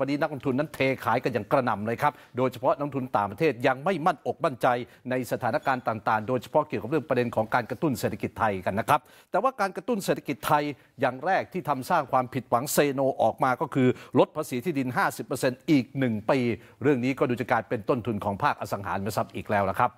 วันนี้นักลงทุนนั้นเทขายกันอย่างกระหน่ำเลยครับ โดยเฉพาะนักลงทุนต่างประเทศยังไม่มั่นอกมั่นใจในสถานการณ์ต่างๆ โดยเฉพาะเกี่ยวกับเรื่องประเด็นของการกระตุ้นเศรษฐกิจไทยกันนะครับ แต่ว่าการกระตุ้นเศรษฐกิจไทยอย่างแรกที่ทำสร้างความผิดหวังเซโนออกมาก็คือลดภาษีที่ดิน 50%อีก1ปี เรื่องนี้ก็ดูจะกลายเป็นต้นทุนของภาคอสังหาริมทรัพย์อีกแล้วนะครับ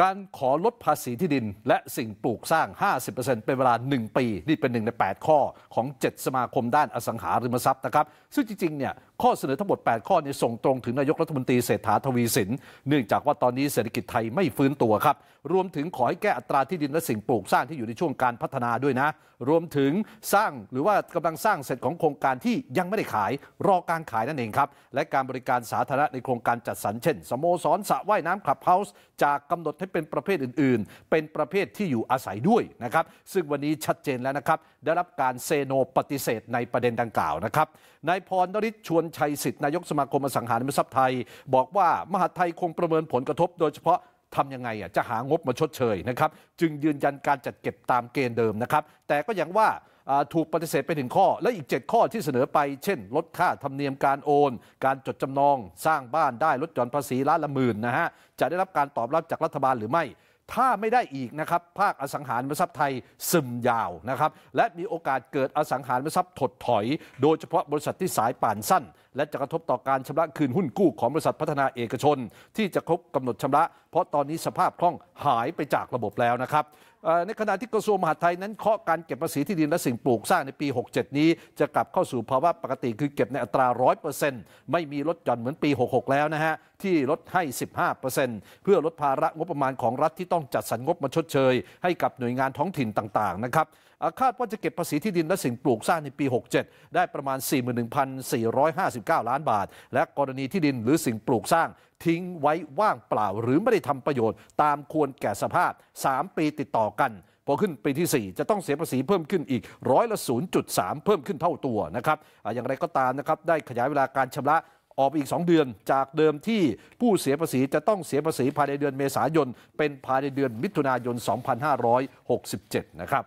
การขอลดภาษีที่ดิน และสิ่งปลูกสร้าง 50%เป็นเวลา 1 ปี นี่เป็นหนึ่งใน 8 ข้อของ 7 สมาคมด้านอสังหาริมทรัพย์นะครับ ซึ่งจริงๆเนี่ยข้อเสนอทั้งหมด 8 ข้อนี้ส่งตรงถึงนายกรัฐมนตรีเศรษฐาทวีสิน เนื่องจากว่าตอนนี้เศรษฐกิจไทยไม่ฟื้นตัวครับ รวมถึงขอให้แก้อัตราที่ดินและสิ่งปลูกสร้างที่อยู่ในช่วงการพัฒนาด้วยนะ รวมถึงสร้างหรือว่ากำลังสร้างเสร็จของโครงการที่ยังไม่ได้ขายรอการขายนั่นเองครับ และการบริการสาธารณะในโครงการจัดสรรเช่นสโมสรสระว่ายน้ำคลับเฮาส์จากกำหนดให้เป็นประเภทอื่นๆ เป็นประเภทที่อยู่อาศัยด้วยนะครับซึ่งวันนี้ชัดเจนแล้วนะครับได้รับการเซโนปฏิเสธในประเด็นดังกล่าวนะครับนายพรนริศชวนชัยสิทธิ์ นายกสมาคมอสังหาริมทรัพย์ไทย บอกว่า มหาไทยคงประเมินผลกระทบ โดยเฉพาะ ทำยังไงอ่ะจะหางบมาชดเชยนะครับจึงยืนยันการจัดเก็บตามเกณฑ์เดิมนะครับแต่ก็ยังว่าถูกปฏิเสธไปถึงข้อและอีก 7 ข้อที่เสนอไปเช่น ลดค่าธรรมเนียมการโอน การจดจำนอง สร้างบ้านได้ลดหย่อนภาษีล้านละหมื่นนะฮะจะได้รับการตอบรับจากรัฐบาลหรือไม่ถ้าไม่ได้อีกนะครับ ภาคอสังหาริมทรัพย์ไทยซึมยาวนะครับ และมีโอกาสเกิดอสังหาริมทรัพย์ถดถอย โดยเฉพาะบริษัทที่สายป่านสั้นและจะกระทบต่อการชำระคืนหุ้นกู้ของบริษัทพัฒนาเอกชน ที่จะครบกำหนดชำระ เพราะตอนนี้สภาพคล่องหายไปจากระบบแล้วนะครับในขณะที่กระทรวงมหาดไทยนั้นเคาะการเก็บภาษีที่ดินและสิ่งปลูกสร้างในปี 67 นี้ จะกลับเข้าสู่ภาวะปกติคือเก็บในอัตรา 100%ไม่มีลดหย่อนเหมือนปี 66 แล้วนะฮะ ที่ลดให้ 15%เพื่อลดภาระงบประมาณของรัฐที่ต้องจัดสรรงบมาชดเชย ให้กับหน่วยงานท้องถิ่นต่างๆนะครับคาดว่าจะเก็บภาษีที่ดินและสิ่งปลูกสร้างในปี 67 ได้ประมาณ41,450 59ล้านบาท และกรณีที่ดินหรือสิ่งปลูกสร้างทิ้งไว้ว่างเปล่า หรือไม่ได้ทำประโยชน์ ตามควรแก่สภาพ 3 ปีติดต่อกันพอขึ้นปีที่ 4 จะต้องเสียภาษีเพิ่มขึ้นอีกร้อยละ0.3 เพิ่มขึ้นเท่าตัวนะครับ อย่างไรก็ตามนะครับได้ขยายเวลาการชำระออกไปอีก 2 เดือนจากเดิมที่ผู้เสียภาษีจะต้องเสียภาษีภายในเดือนเมษายนเป็นภายในเดือนมิถุนายน 2567 นะครับ